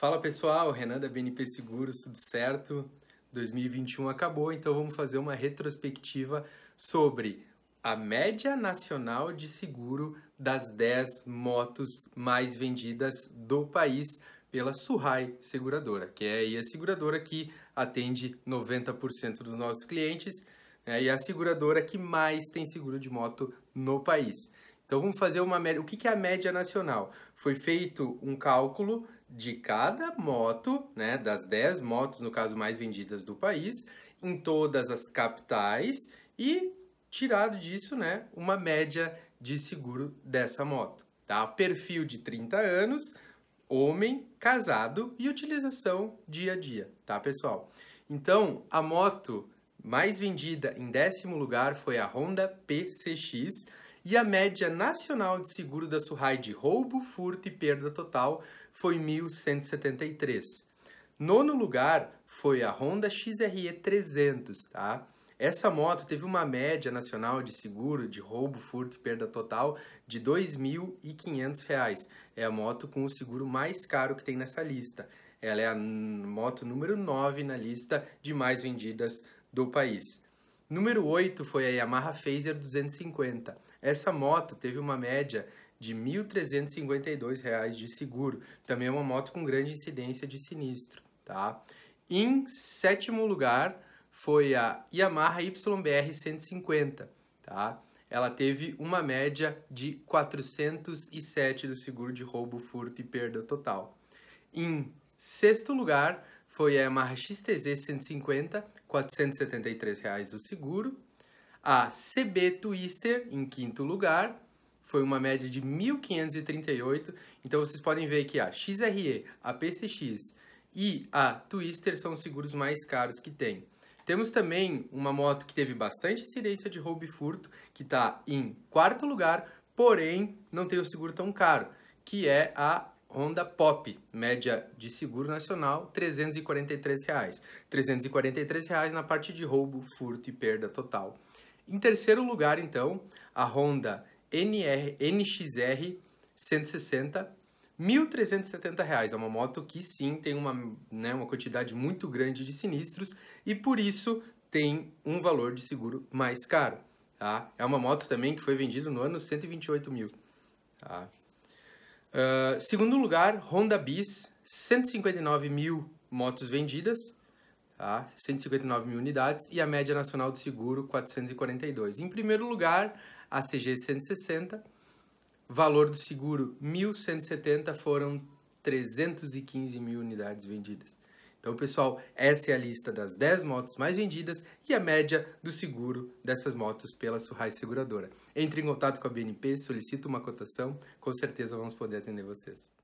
Fala pessoal, Renan da BNP Seguros, tudo certo? 2021 acabou, então vamos fazer uma retrospectiva sobre a média nacional de seguro das 10 motos mais vendidas do país pela Surrai Seguradora, que é a seguradora que atende 90% dos nossos clientes né, e é a seguradora que mais tem seguro de moto no país. Então vamos fazer uma média. O que, é a média nacional? Foi feito um cálculo de cada moto, né, das 10 motos, no caso, mais vendidas do país, em todas as capitais e tirado disso, né, uma média de seguro dessa moto, tá? Perfil de 30 anos, homem, casado e utilização dia a dia, tá, pessoal? Então, a moto mais vendida em décimo lugar foi a Honda PCX e a média nacional de seguro da SUHAI de roubo, furto e perda total foi 1.173. Nono lugar foi a Honda XRE 300, tá? Essa moto teve uma média nacional de seguro de roubo, furto e perda total de R$ 2.500. É a moto com o seguro mais caro que tem nessa lista. Ela é a moto número 9 na lista de mais vendidas do país. Número 8 foi a Yamaha Phaser 250. Essa moto teve uma média de R$ 1.352 de seguro. Também é uma moto com grande incidência de sinistro, tá? Em sétimo lugar foi a Yamaha YBR 150, tá? Ela teve uma média de 407 do seguro de roubo, furto e perda total. Em sexto lugar foi a Yamaha XTZ 150, R$ reais o seguro. A CB Twister, em quinto lugar, foi uma média de 1.538. Então vocês podem ver que a XRE, a PCX e a Twister são os seguros mais caros que tem. Temos também uma moto que teve bastante incidência de roubo e furto, que está em quarto lugar, porém não tem o seguro tão caro, que é a Honda Pop, média de seguro nacional, R$ 343. R$ 343 reais na parte de roubo, furto e perda total. Em terceiro lugar, então, a Honda NR, NXR 160, R$ 1.370. É uma moto que sim tem uma, né, uma quantidade muito grande de sinistros e por isso tem um valor de seguro mais caro. Tá? É uma moto também que foi vendida no ano R$ mil. Tá? Ah, segundo lugar, Honda Bis, 159 mil motos vendidas, tá? 159 mil unidades, e a média nacional do seguro, 442. Em primeiro lugar, a CG 160, valor do seguro, 1.170, foram 315 mil unidades vendidas. Então, pessoal, essa é a lista das 10 motos mais vendidas e a média do seguro dessas motos pela Surrai Seguradora. Entre em contato com a BNP, solicita uma cotação, com certeza vamos poder atender vocês.